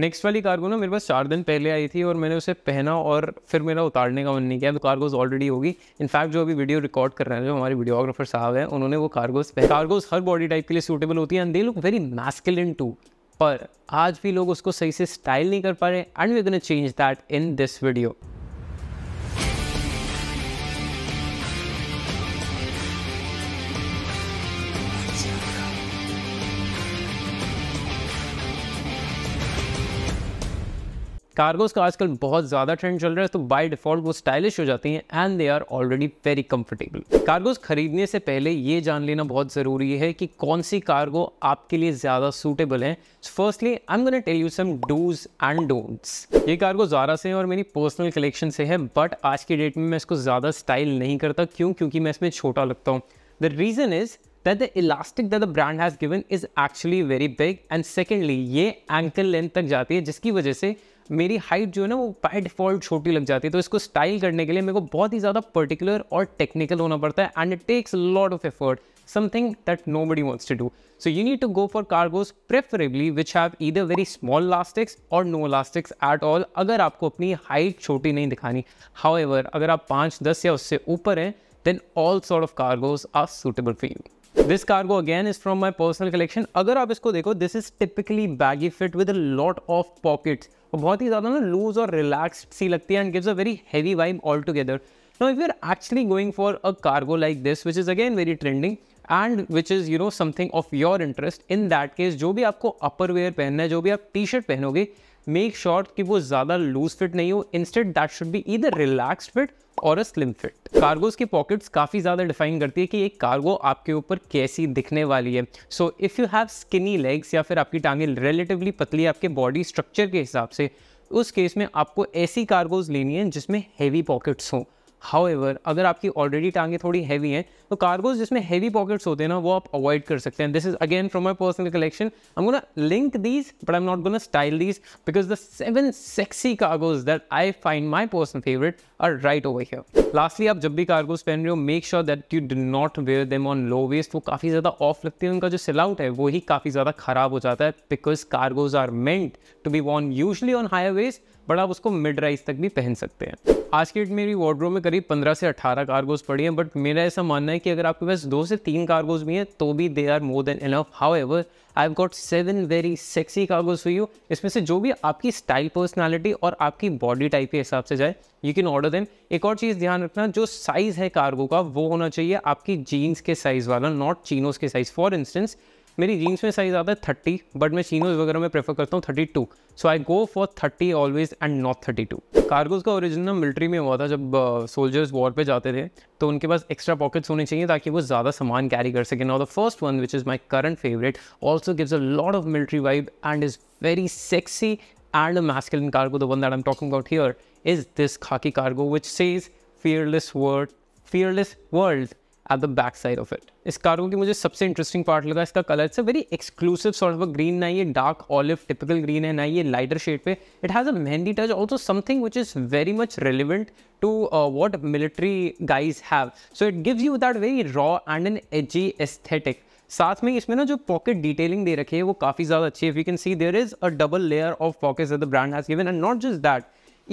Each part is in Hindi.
नेक्स्ट वाली कार्गो ना मेरे पास चार दिन पहले आई थी और मैंने उसे पहना और फिर मेरा उतारने का मन नहीं किया तो कार्गोज ऑलरेडी होगी इनफैक्ट जो अभी वीडियो रिकॉर्ड कर रहे हैं जो हमारे वीडियोग्राफर साहब हैं उन्होंने वो कार्गोज पहन कार्गोज हर बॉडी टाइप के लिए सूटेबल होती है and they look very masculine too पर आज भी लोग उसको सही से स्टाइल नहीं कर पा रहे and we gonna change that in this video cargos का आजकल बहुत ज़्यादा ट्रेंड चल रहा है तो बाय डिफॉल्ट वो स्टाइलिश हो जाती हैं and they are already very comfortable cargos खरीदने से पहले ये जान लेना बहुत ज़रूरी है कि कौन सी कार्गो आपके लिए ज़्यादा सूटेबल है firstly I am gonna tell you some dos and don'ts ये कार्गो ज़ारा से है और मेरी पर्सनल कलेक्शन से है बट आज की डेट में मैं इसको ज़्यादा स्टाइल नहीं करता क्यों क्योंकि मैं इसमें छोटा लगता हूँ the reason is that the elastic that the brand has given is actually very big and secondly ye ankle length tak jati hai jiski wajah se meri height jo hai na wo by default choti lag jati hai to isko style karne ke liye mereko bahut hi zyada particular aur technical hona padta hai and it takes a lot of effort something that nobody wants to do. So you need to go for cargos preferably which have either very small elastics or no elastics at all agar aapko apni height choti nahi dikhani However, agar aap 5, 10 ya usse upar हैं then all sort of cargos are suitable for you. This cargo again is from my personal collection अगर आप इसको देखो this is typically baggy fit with lot of pocket बहुत ही ज्यादा ना लूज और रिलैक्सड सी लगती है and gives a very heavy vibe altogether no if you are actually going for a cargo like this which is again very trending and which is you know something of your interest in that case जो भी आपको अपर वेयर पहनना है जो भी आप टी शर्ट पहनोगे मेक श्योर sure कि वो ज़्यादा लूज फिट नहीं हो इंस्टेड दैट शुड बी इधर रिलैक्सड फिट और अ स्लिम फिट कार्गोज की पॉकेट्स काफ़ी ज़्यादा डिफाइन करती है कि एक कार्गो आपके ऊपर कैसी दिखने वाली है so if you have skinny legs या फिर आपकी टांगें रिलेटिवली पतली आपके बॉडी स्ट्रक्चर के हिसाब से उस केस में आपको ऐसी कार्गोज लेनी है जिसमें हैवी पॉकेट्स हों हाउएवर अगर आपकी ऑलरेडी टांगे थोड़ी हैवी हैं तो कार्गोज जिसमें हैवी पॉकेट्स होते हैं ना वो आप अवॉइड कर सकते हैं this is again from my personal collection I ना link these but I am not gonna style these because the seven sexy cargos that I find my personal favourite are right over here lastly आप जब भी कार्गोज पहन रहे हो make sure that you do not wear them on low waist वो काफ़ी ज़्यादा ऑफ लगती है उनका जो सिलाउट है वो ही काफ़ी ज़्यादा खराब हो जाता है because cargos are meant to be worn usually on high waist but आप उसको मिड राइज तक भी पहन सकते हैं आज की डेट मेरी वार्ड्रोब में करीब 15 से 18 कार्गोज पड़ी हैं बट मेरा ऐसा मानना है कि अगर आपके पास दो से तीन कार्गोज भी हैं तो भी they are more than enough however I got seven very sexy cargos for you इसमें से जो भी आपकी स्टाइल पर्सनैलिटी और आपकी बॉडी टाइप के हिसाब से जाए यू कैन ऑर्डर देम एक और चीज़ ध्यान रखना जो साइज़ है कार्गो का वो होना चाहिए आपकी जीन्स के साइज़ वाला नॉट चीनोस के साइज़ फॉर इंस्टेंस मेरी जीन्स में साइज़ आता है थर्टी बट मैं चीनोज वगैरह में प्रेफर करता हूँ thirty two so I go for thirty always and not thirty two cargos का ओरिजिनल मिलिट्री में हुआ था जब सोल्जर्स uh, वॉर पे जाते थे तो उनके पास एक्स्ट्रा पॉकेट्स होने चाहिए ताकि वो ज़्यादा सामान कैरी कर सकें now the first one which is my current favourite also gives a lot of military vibe and is very sexy and a masculine cargo, the one that I'm talking about here, is this khaki cargo, which says fearless world, fearless world at the backside of it. This cargo ki mujhe sabse interesting part laga iska color. It's a very exclusive sort of a green, na dark olive, typical green, and ye lighter shade. Pe. It has a mehndi touch, also something which is very much relevant to uh, what military guys have. So it gives you that very raw and an edgy aesthetic. साथ में इसमें ना जो पॉकेट डिटेलिंग दे रखी है वो काफ़ी ज़्यादा अच्छी है you can see there is a double layer of pockets the brand has given and not just that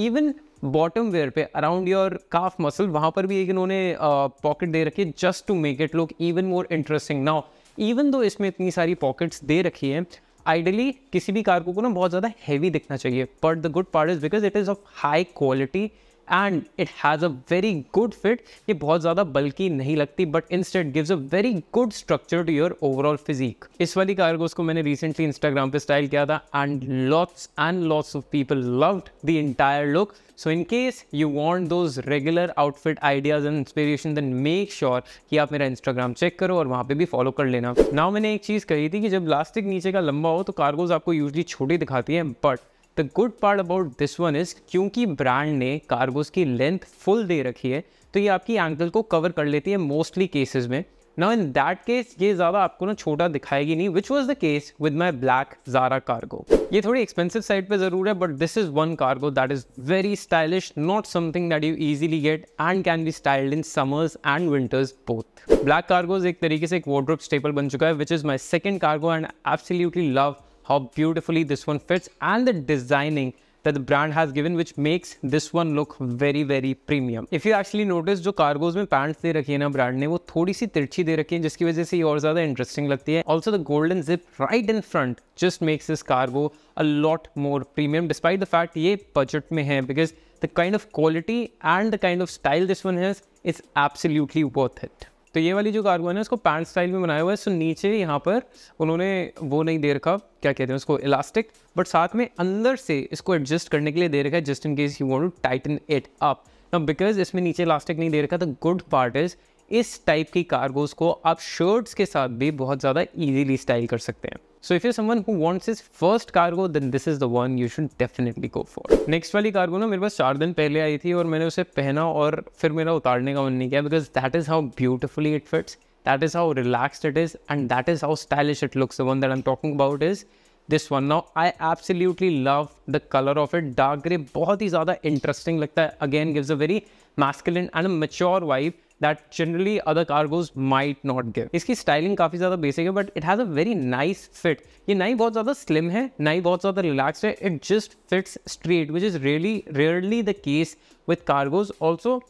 even bottom wear पे अराउंड योर काफ मसल वहाँ पर भी एक इन्होंने पॉकेट दे रखी है just to make it look even more interesting now even though इसमें इतनी सारी पॉकेट्स दे रखी है आइडली किसी भी कार्गो को ना बहुत ज़्यादा हैवी दिखना चाहिए but the good part is because it is of high quality and it has a very good fit ये बहुत ज़्यादा बल्कि नहीं लगती but instant gives a very good structure to your overall physique इस वाली कार्गोस को मैंने रिसेंटली इंस्टाग्राम पे स्टाइल किया था and lots and lots of people loved the entire look so in case you want those regular outfit ideas and inspiration then make sure कि आप मेरा इंस्टाग्राम चेक करो और वहाँ पे भी फॉलो कर लेना नाउ मैंने एक चीज़ कही थी कि जब लास्टिक नीचे का लंबा हो तो कार्गोज आपको यूजली छोटी दिखाती है but the good part about this one is क्योंकि ब्रांड ने कार्गोज़ की लेंथ फुल दे रखी है तो ये आपकी एंकल को कवर कर लेती है मोस्टली केसेस में नाउ इन दैट केस ये ज़्यादा आपको ना छोटा दिखाएगी नहीं which was the case with my black Zara cargo ये थोड़ी एक्सपेंसिव साइड पे ज़रूर है but this is one cargo that is very stylish not something that you easily get and can be styled in summers and winters both black cargos एक तरीके से एक वॉड्रोप स्टेपल बन चुका है विच is my second cargo and absolutely love how beautifully this one fits and the designing that the brand has given which makes this one look very very premium if you actually notice जो कार्गोज में पैंट्स दे रखी है ना ब्रांड ने वो थोड़ी सी तिरछी दे रखी है जिसकी वजह से ये और ज़्यादा इंटरेस्टिंग लगती है also the golden zip right in front just makes this cargo a lot more premium despite the fact ये बजट में है because the kind of quality and the kind of style this one has is absolutely worth it तो ये वाली जो कार्गो है ना उसको पैंट स्टाइल में बनाया हुआ है सो नीचे यहाँ पर उन्होंने वो नहीं दे रखा क्या कहते हैं उसको इलास्टिक बट साथ में अंदर से इसको एडजस्ट करने के लिए दे रखा है just in case you want to tighten it up because इसमें नीचे इलास्टिक नहीं दे रखा द गुड पार्ट इज़ इस टाइप की कार्गोज को आप शर्ट्स के साथ भी बहुत ज़्यादा इजीली स्टाइल कर सकते हैं so if you someone who wants this first cargo then this is the one you should definitely go for next वाली कार्गो ना मेरे पास चार दिन पहले आई थी और मैंने उसे पहना और फिर मेरा उतारने का मन नहीं किया because that is how beautifully it fits that is how relax it is and that is how stylish it looks one that I am talking about is this one now I absolutely love the colour of it dark grey बहुत ही ज़्यादा इंटरेस्टिंग लगता है again gives a very masculine and a mature vibe that generally other cargos might not give इसकी स्टाइलिंग काफ़ी ज़्यादा बेसिक है but it has a very nice fit ये नाई बहुत ज़्यादा स्लिम है नाई बहुत ज़्यादा रिलैक्स है it just fits straight which is really rarely the case with cargos also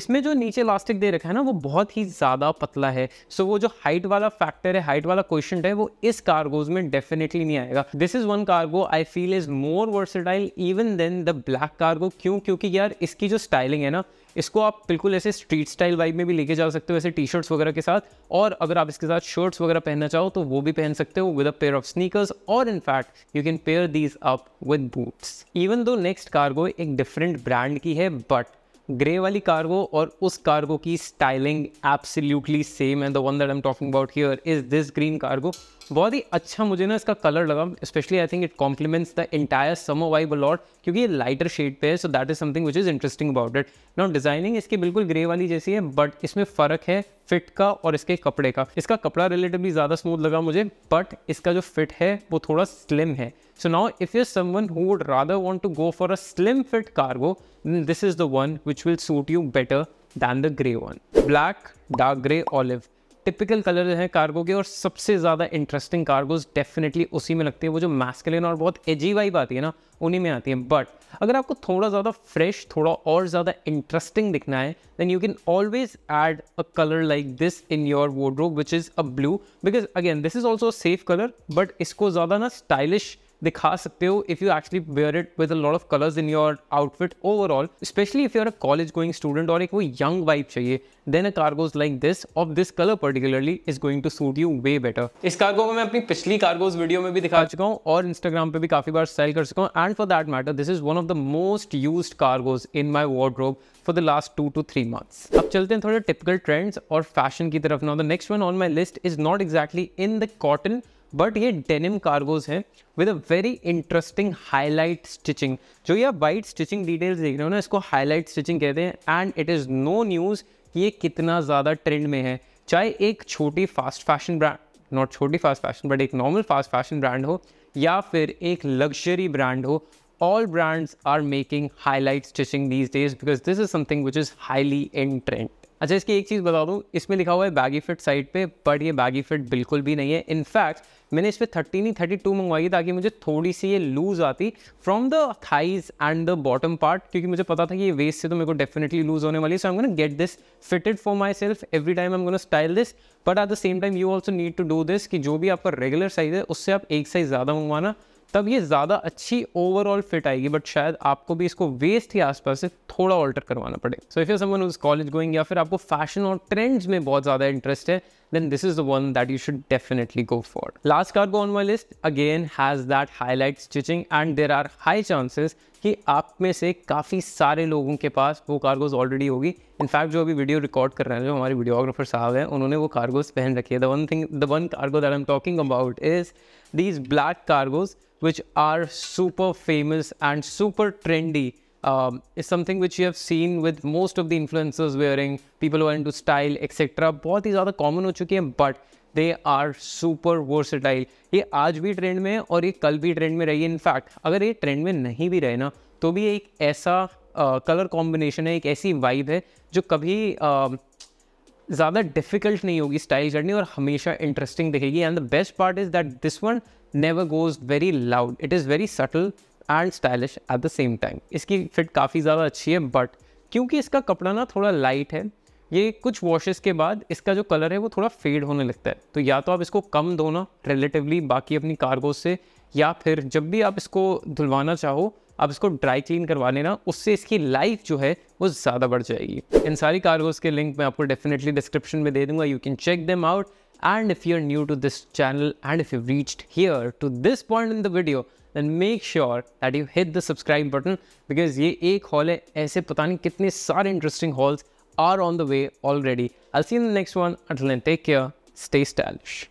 इसमें जो नीचे इलास्टिक दे रखा है ना वो बहुत ही ज़्यादा पतला है सो so, वो जो हाइट वाला फैक्टर है हाइट वाला क्वेश्चन है वो इस कार्गोज में डेफिनेटली नहीं आएगा this is one cargo I feel is more versatile even than the black cargo क्यों क्योंकि यार इसकी जो स्टाइलिंग है ना इसको आप बिल्कुल ऐसे स्ट्रीट स्टाइल वाइब में भी लेके जा सकते हो ऐसे टी शर्ट्स वगैरह के साथ और अगर आप इसके साथ शर्ट्स वगैरह पहनना चाहो तो वो भी पहन सकते हो with a pair of sneakers और in fact you can pair these up with boots even though next cargo एक डिफरेंट ब्रांड की है बट ग्रे वाली कार्गो और उस कार्गो की स्टाइलिंग एब्सोल्युटली सेम है the one that I am talking about here is this green cargo बहुत ही अच्छा मुझे ना इसका कलर लगा specially I think it compliments the entire summer vibe a lot क्योंकि ये लाइटर शेड पे है so that is something which is interesting about it not designing इसकी बिल्कुल ग्रे वाली जैसी है बट इसमें फ़र्क है फिट का और इसके कपड़े का इसका कपड़ा रिलेटिवली ज़्यादा स्मूथ लगा मुझे बट इसका जो फिट है वो थोड़ा स्लिम है so now if you someone who would rather want to go for a slim fit cargo this is the one which will suit you better than the grey one black dark grey olive typical colour हैं कार्गो के और सबसे ज़्यादा इंटरेस्टिंग कार्गोज डेफिनेटली उसी में लगते हैं वो जो मैस्कलिन और बहुत एजी वाइब आती है ना उन्हीं में आती है बट अगर आपको थोड़ा ज़्यादा फ्रेश थोड़ा और ज़्यादा इंटरेस्टिंग दिखना है then you can always add a colour like this in your wardrobe which is a blue because again this is also safe colour but इसको ज़्यादा ना स्टाइलिश दिखा सकते हो if you actually wear it with a lot of colours in your outfit overall specially if you are a college going student और एक वो यंग वाइफ चाहिए then a cargos like this of this colour particularly is going to suit you way better इस कार्गो को मैं अपनी पिछली कार्गोज वीडियो में भी दिखा चुका हूँ और इंस्टाग्राम पर भी काफ़ी बार सेल कर चुका हूँ and for that matter this is one of the most use cargos in my robe for the last two two three months अब चलते हैं थोड़े टिपिकल ट्रेंड्स और फैशन की तरफ ना the next one on my list is not exactly in the cotton but ये डेनिम कार्गोज हैं with a very interesting highlight stitching जो ये वाइट स्टिचिंग डिटेल्स देख रहे हो ना इसको हाईलाइट स्टिचिंग कहते हैं and it is no news कि ये कितना ज़्यादा ट्रेंड में है चाहे एक छोटी फास्ट फैशन ब्रांड नॉट छोटी फास्ट फैशन बट एक नॉर्मल फास्ट फैशन ब्रांड हो या फिर एक लग्जरी ब्रांड हो all brands are making highlight stitching these days because this is something which is highly in trend अच्छा इसकी एक चीज़ बता दूँ इसमें लिखा हुआ है बैगी फिट साइड पे बट ये बैगी फिट बिल्कुल भी नहीं है इनफैक्ट मैंने इस पर थर्टी नहीं थर्टी टू मंगवाई ताकि मुझे थोड़ी सी ये लूज़ आती from the thighs and the bottom part क्योंकि मुझे पता था कि ये वेस्ट से तो मेरे को डेफिनेटली लूज़ होने वाली है so I am gonna get this fitted for myself every time I am gonna style this but at the same time you also need to do this कि जो भी आपका रेगुलर साइज़ है उससे आप एक साइज़ ज़्यादा मंगवाना तब ये ज़्यादा अच्छी ओवरऑल फिट आएगी बट शायद आपको भी इसको वेस्ट के आसपास से थोड़ा ऑल्टर करवाना पड़े सो इफ यू समवन उस कॉलेज गोइंग या फिर आपको फैशन और ट्रेंड्स में बहुत ज़्यादा इंटरेस्ट है then this is the that you should definitely go for last Last cargo on my list again has that highlight stitching and there are high chances कि आप में से काफ़ी सारे लोगों के पास वो कार्गोज ऑलरेडी होगी इनफैक्ट जो अभी वीडियो रिकॉर्ड कर रहे हैं जो हमारे वीडियोग्राफर साहब हैं उन्होंने वो कार्गोज पहन रखी है the one thing the one cargo that I am talking about is these black cargos which are super famous and super trendy um, is something which you have seen with most of the influencers wearing, people who are into style, etc. बहुत ही ज़्यादा common हो चुकी हैं but they are super versatile ये आज भी ट्रेंड में है और ये कल भी ट्रेंड में रही है इनफैक्ट अगर ये ट्रेंड में नहीं भी रहे ना तो भी एक ऐसा कलर uh, कॉम्बिनेशन है एक ऐसी वाइब है जो कभी uh, ज़्यादा डिफिकल्ट नहीं होगी स्टाइल करनी और हमेशा इंटरेस्टिंग दिखेगी and the best part is that this one never goes very loud it is very subtle and stylish at the same time इसकी फिट काफ़ी ज़्यादा अच्छी है बट क्योंकि इसका कपड़ा ना थोड़ा लाइट है ये कुछ वॉशेस के बाद इसका जो कलर है वो थोड़ा फेड होने लगता है तो या तो आप इसको कम धोना रिलेटिवली बाकी अपनी कार्गो से या फिर जब भी आप इसको धुलवाना चाहो आप इसको ड्राई क्लीन करवा लेना उससे इसकी लाइफ जो है वो ज़्यादा बढ़ जाएगी इन सारी कार्गोज़ के लिंक मैं आपको डेफिनेटली डिस्क्रिप्शन में दे दूंगा you can check them out And if you're new to this channel and if you've reached here to this point in the video, then make sure that you hit the subscribe button because ये एक हॉल है ऐसे पता नहीं कितने सारे interesting halls are on the way already. I'll see you in the next one. Until then, take care. Stay stylish.